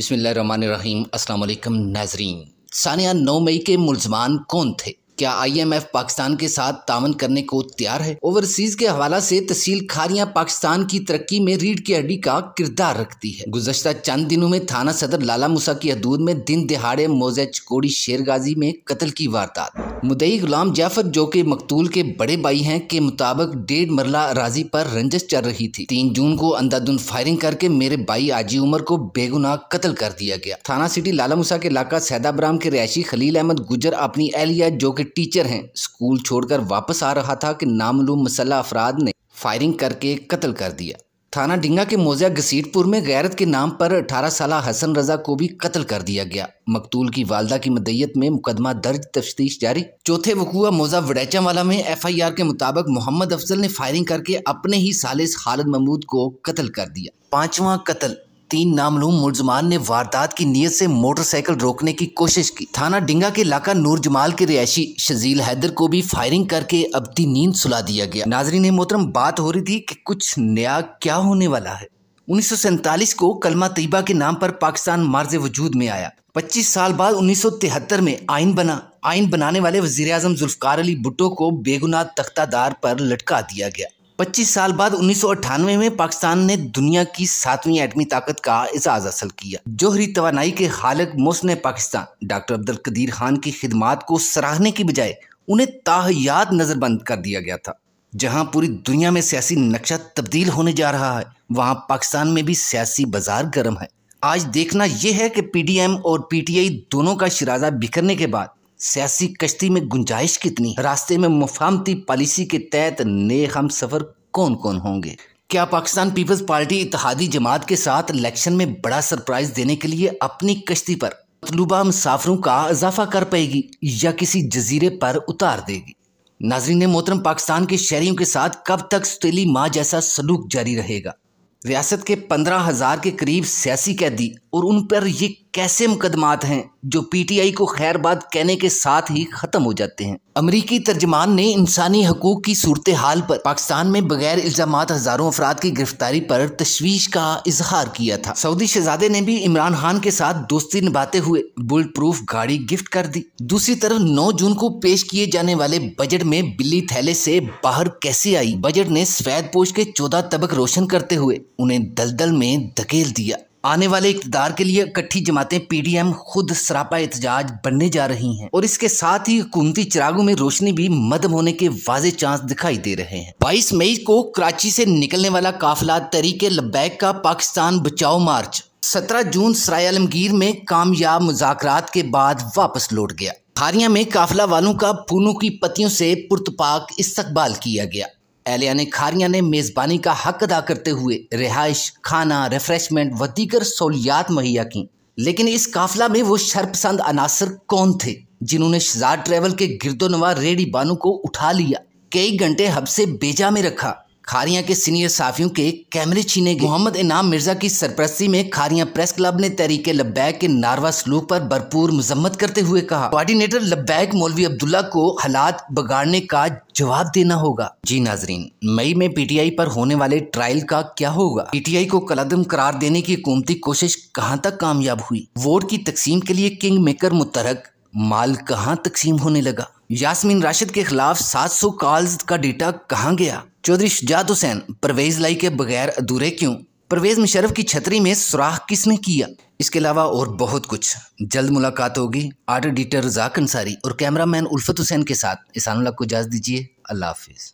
बिसमीम अल्लाम नाजरीन सानिया नौ मई के मुलजमान कौन थे क्या आईएमएफ पाकिस्तान के साथ तावन करने को तैयार है ओवरसीज के हवाला से तहसील खारियां पाकिस्तान की तरक्की में रीढ़ की हड्डी का किरदार रखती है गुजशत चंद दिनों में थाना सदर लाला मुसा की हदूद में दिन दिहाड़े मोजे चकोड़ी शेरगाजी में कत्ल की वारदात मुदई गुलाम जाफर जो के मकतूल के बड़े भाई हैं के मुताबिक डेढ़ मरला राजी पर रंजस चल रही थी तीन जून को अंधाधुन फायरिंग करके मेरे भाई आजी उमर को बेगुनाह कत्ल कर दिया गया थाना सिटी लाला मुसा के इलाका सैदाबराम के रिहायशी खलील अहमद गुजर अपनी एहलिया जो कि टीचर हैं स्कूल छोड़कर वापस आ रहा था कि नामलूम मसल्ला अफराद ने फायरिंग करके कत्ल कर दिया थाना डिंगा के मोजिया घसीटपुर में गैरत के नाम पर 18 साल हसन रजा को भी कत्ल कर दिया गया मकतूल की वालदा की मदयत में मुकदमा दर्ज तफ्तीश जारी चौथे वकूआ मोजा वाला में एफ आई आर के मुताबिक मोहम्मद अफजल ने फायरिंग करके अपने ही सालिस खालिद महमूद को कत्ल कर दिया पांचवा कत्ल तीन नामलूम मुलजमान ने वारदात की नीयत से मोटरसाइकिल रोकने की कोशिश की थाना डिंगा के इलाका नूर जमाल के रिहायशी शजील हैदर को भी फायरिंग करके अबती नींद सुला दिया गया नाजरीन मोहतरम बात हो रही थी कि कुछ नया क्या होने वाला है उन्नीस को कलमा तयबा के नाम पर पाकिस्तान मार्ज वजूद में आया 25 साल बाद 1973 में आइन बना आइन बनाने वाले वजीर अजम जुल्फकार अली भुट्टो को बेगुनाह तख्तादार पर लटका दिया गया 25 साल बाद उन्नीस में पाकिस्तान ने दुनिया की सातवीं एटमी ताकत का एजाज हासिल किया जोहरी तोानाई के हालक मोसन पाकिस्तान डॉक्टर अब्दुल कदीर खान की खिदमत को सराहने की बजाय उन्हें ताहयात नज़रबंद कर दिया गया था जहां पूरी दुनिया में सियासी नक्शा तब्दील होने जा रहा है वहां पाकिस्तान में भी सियासी बाजार गर्म है आज देखना यह है कि पीडीएम और पीटीआई दोनों का शराजा बिखरने के बाद सियासी कश्ती में गुंजाइश कितनी रास्ते में मुफामती पॉलिसी के तहत नए हम सफर कौन कौन होंगे क्या पाकिस्तान पीपल्स पार्टी इतिहादी जमात के साथ इलेक्शन में बड़ा सरप्राइज देने के लिए अपनी कश्ती पर मतलूबा मुसाफरों का इजाफा कर पाएगी या किसी जजीरे पर उतार देगी नाजरीन मोहतरम पाकिस्तान के शहरियों के साथ कब तक सुतीली माँ जैसा सलूक जारी रहेगा रियासत के पंद्रह हज़ार के करीब सियासी कैदी और उन पर ये कैसे मुकदमात हैं जो पीटीआई को खैरबाद कहने के साथ ही ख़त्म हो जाते हैं अमरीकी तर्जमान ने इंसानी हकूक़ की सूरत हाल पर पाकिस्तान में बगैर इल्ज़ाम हज़ारों अफराद की गिरफ्तारी पर तशवीश का इजहार किया था सऊदी शहजादे ने भी इमरान खान के साथ दोस्ती निभाते हुए बुलेट प्रूफ गाड़ी गिफ्ट कर दी दूसरी तरफ नौ जून को पेश किए जाने वाले बजट में बिल्ली थैले से बाहर कैसे आई बजट ने सफेद पोष के चौदह तबक रोशन करते हुए उन्हें दलदल में धकेल दिया आने वाले इकतदार के लिए इकट्ठी जमातें पीडीएम खुद सरापा एहतजाज बनने जा रही हैं और इसके साथ ही हुकूमती चिरागों में रोशनी भी मदम होने के वाजे चांस दिखाई दे रहे हैं 22 मई को कराची से निकलने वाला काफिला तरीके लब्बैक का पाकिस्तान बचाओ मार्च 17 जून सराय आलमगीर में कामयाब मुजात के बाद वापस लौट गया थारिया में काफिला वालों का फूलों की पतियों से पुरतपाक इस्तकबाल किया गया एलियाने खारिया ने मेज़बानी का हक अदा करते हुए रिहाइश खाना रिफ्रेशमेंट व दीगर सहूलियात मुहैया की लेकिन इस काफिला में वो शर्पसंद अनासर कौन थे जिन्होंने शजार ट्रेवल के गिरदोनवा रेडी बानू को उठा लिया कई घंटे हब से बेजा में रखा खारिया के सीनियर साफियों के कैमरे छीने गए मोहम्मद इनाम मिर्जा की सरपरस्ती में खारिया प्रेस क्लब ने तरीके लब्बैक के नारवा सलूक पर भरपूर मजम्मत करते हुए कहा कोऑर्डिनेटर लब्बैक मौलवी अब्दुल्ला को हालात बिगाड़ने का जवाब देना होगा जी नाजरीन मई में पीटीआई पर होने वाले ट्रायल का क्या होगा पीटीआई को कलदम करार देने की हुकूमती कोशिश कहाँ तक कामयाब हुई वोट की तकसीम के लिए किंग मेकर मुतरक माल कहाँ तकसीम होने लगा यासमीन राशिद के खिलाफ 700 कॉल्स का डेटा कहाँ गया चौधरी शुजात हुसैन परवेज लाई के बगैर अधूरे क्यों परवेज मुशरफ की छतरी में सुराख किसने किया इसके अलावा और बहुत कुछ जल्द मुलाकात होगी आर्ट एडिटर जाक अंसारी और कैमरामैन उल्फत हुसैन के साथ इसान को इजाज़ दीजिए अल्लाह हाफिज़